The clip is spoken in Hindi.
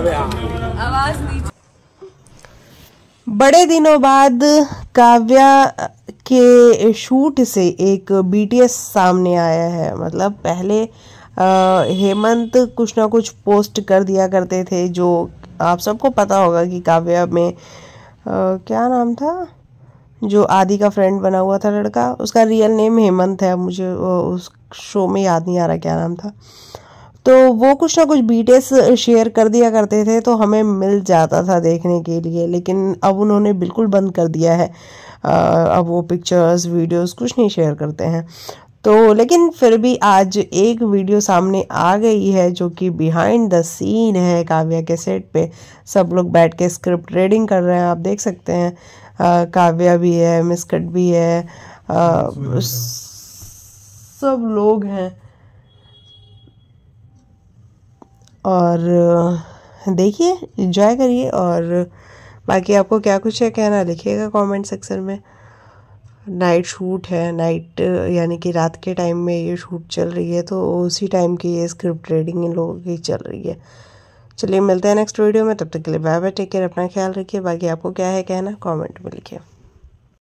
हाँ। बड़े दिनों बाद काव्या के शूट से एक बीटीएस सामने आया है मतलब पहले हेमंत कुछ ना कुछ पोस्ट कर दिया करते थे जो आप सबको पता होगा कि काव्या में आ, क्या नाम था जो आदि का फ्रेंड बना हुआ था लड़का उसका रियल नेम हेमंत है मुझे उस शो में याद नहीं आ रहा क्या नाम था तो वो कुछ ना कुछ बीटेस शेयर कर दिया करते थे तो हमें मिल जाता था देखने के लिए लेकिन अब उन्होंने बिल्कुल बंद कर दिया है आ, अब वो पिक्चर्स वीडियोस कुछ नहीं शेयर करते हैं तो लेकिन फिर भी आज एक वीडियो सामने आ गई है जो कि बिहाइंड द सीन है काव्या के सेट पे सब लोग बैठ के स्क्रिप्ट रीडिंग कर रहे हैं आप देख सकते हैं काव्या भी है मिसकट भी है आ, सब लोग हैं और देखिए इन्जॉय करिए और बाकी आपको क्या कुछ है कहना लिखिएगा कमेंट सेक्शन में नाइट शूट है नाइट यानी कि रात के टाइम में ये शूट चल रही है तो उसी टाइम की ये स्क्रिप्ट रीडिंग इन लोगों की चल रही है चलिए मिलते हैं नेक्स्ट वीडियो में तब तक के लिए बाय बाय टेक केयर अपना ख्याल रखिए बाकी आपको क्या है कहना कमेंट में लिखिए